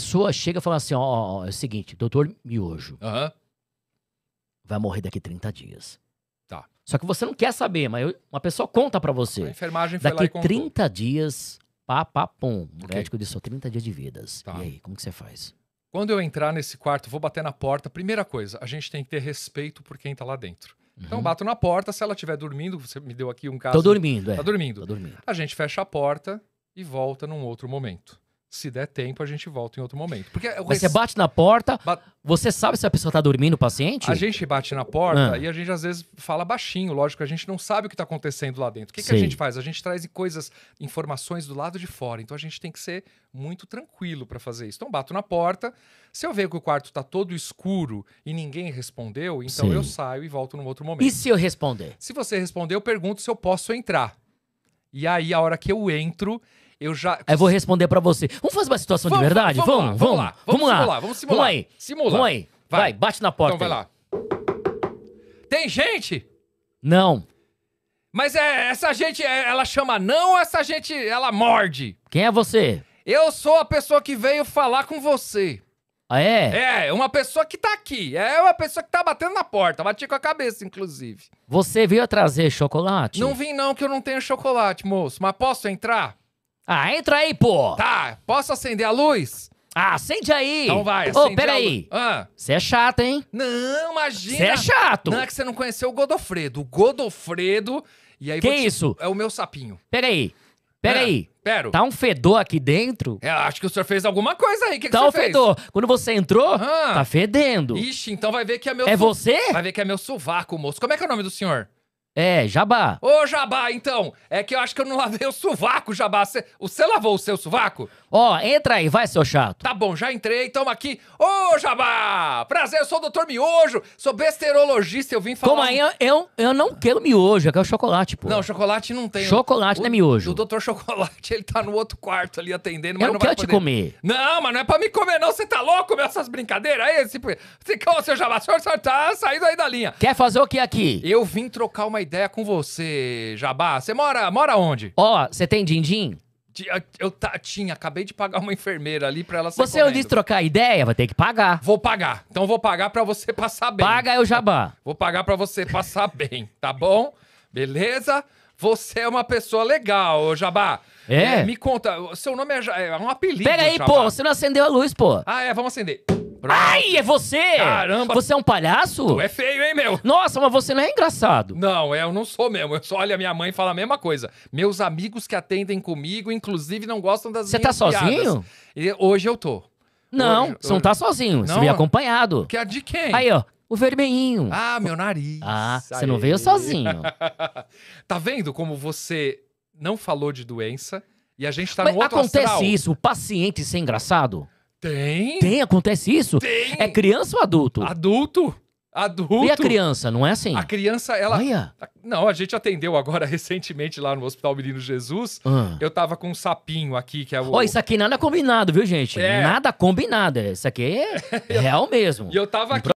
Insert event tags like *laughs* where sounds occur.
pessoa chega e fala assim: ó, ó, ó, é o seguinte, doutor Miojo, Aham. vai morrer daqui 30 dias. Tá. Só que você não quer saber, mas eu- uma pessoa conta pra A você. enfermagem foi lá Daqui e 30 dias, pá, pá, pum. O médico disse só 30 dias de vidas. Tá. E aí, como que você faz? Quando eu entrar nesse quarto, vou bater na porta. Primeira coisa, a gente tem que ter respeito por quem tá lá dentro. Então uhum. bato na porta, se ela estiver dormindo, você me deu aqui um caso. Tô dormindo, é. Tá dormindo. Tô dormindo. A gente fecha a porta e volta num outro momento. Se der tempo, a gente volta em outro momento. Porque Mas você bate na porta, você sabe se a pessoa está dormindo, o paciente? A gente bate na porta ah. e a gente às vezes fala baixinho, lógico, a gente não sabe o que está acontecendo lá dentro. O que, que, a gente faz? A gente traz coisas, informações do lado de fora, então a gente tem que ser muito tranquilo para fazer isso. Então bato na porta, se eu ver que o quarto está todo escuro e ninguém respondeu, então Sim. eu saio e volto num outro momento. E se eu responder? Se você responder, eu pergunto se eu posso entrar. E aí, a hora que eu entro, eu já. Aí vou responder para você. Vamos fazer uma situação vamos, de verdade? Vamos, vamos, vamos, lá, vamos, lá. Vamos lá. Vamos simular. Vamos aí. Simula. Vamos aí. Vai. vai. bate na porta. Então vai aí. lá. Tem gente? Não. Mas é, essa gente, é, ela chama não ou essa gente, ela morde? Quem é você? Eu sou a pessoa que veio falar com você. Ah, é? É, uma pessoa que tá aqui. É uma pessoa que tá batendo na porta. Bati com a cabeça, inclusive. Você veio trazer chocolate? Não vim, não, que eu não tenho chocolate, moço. Mas posso entrar? Ah, entra aí, pô! Tá, posso acender a luz? Ah, acende aí! Então vai, acende Ô, peraí! Você ah. é chato, hein? Não, imagina! Você é chato! Não, é que você não conheceu o Godofredo. O Godofredo... E aí que te... isso? É o meu sapinho. Peraí, peraí. É. Ah, Pero. Tá um fedor aqui dentro? É, acho que o senhor fez alguma coisa aí. O que, tá que um fedor. Quando você entrou, ah. tá fedendo. Ixi, então vai ver que é meu... É su... você? Vai ver que é meu sovaco, moço. Como é que é o nome do senhor? É, jabá. Ô, jabá, então. É que eu acho que eu não lavei o sovaco, jabá. você lavou o seu sovaco? Ó, oh, entra aí, vai, seu chato. Tá bom, já entrei, tamo aqui. Ô, oh, Jabá! Prazer, eu sou o Dr. Miojo, sou besterologista, eu vim falar... Como aí, eu, eu, eu não quero miojo, eu quero chocolate, pô. Não, chocolate não tem. Chocolate o, não é miojo. O Dr. Chocolate, *laughs* ele tá no outro quarto ali atendendo, mas eu não, não quero te comer. Não, mas não é pra me comer não, você tá louco, meu, essas brincadeiras aí? Esse, esse, seu Jabá, o senhor tá saindo aí da linha. Quer fazer o que aqui? Eu vim trocar uma ideia com você, Jabá. Você mora, mora onde? Ó, oh, você tem din-din? Eu tinha, acabei de pagar uma enfermeira ali pra ela ser Você é não disse trocar ideia? Vai ter que pagar. Vou pagar. Então vou pagar pra você passar bem. Paga eu jabá. Tá vou pagar pra você passar *laughs* bem, tá bom? Beleza? Você é uma pessoa legal, Jabá. É? é me conta, seu nome é, é um apelido. pega aí, Jabá. pô, você não acendeu a luz, pô. Ah, é, vamos acender. Ai, é você! Caramba! Você é um palhaço? Tu é feio, hein, meu? Nossa, mas você não é engraçado. Não, é, eu não sou mesmo. Eu só olho a minha mãe e falo a mesma coisa. Meus amigos que atendem comigo, inclusive, não gostam das você minhas Você tá piadas. sozinho? E hoje eu tô. Não, hoje, você hoje... não tá sozinho. Você veio acompanhado. Que é de quem? Aí, ó. O vermelhinho. Ah, meu nariz. Ah, Aê. você não veio sozinho. *laughs* tá vendo como você não falou de doença e a gente tá Mas no outro acontece astral. isso, o paciente ser engraçado? Tem. Tem, acontece isso? Tem. É criança ou adulto? Adulto. Adulto. E a criança, não é assim? A criança, ela. Olha. Não, a gente atendeu agora *laughs* recentemente lá no Hospital Menino Jesus. Ah. Eu tava com um sapinho aqui, que é o. Ó, oh, isso aqui nada combinado, viu, gente? É. Nada combinado. Isso aqui é *laughs* real mesmo. E eu tava aqui.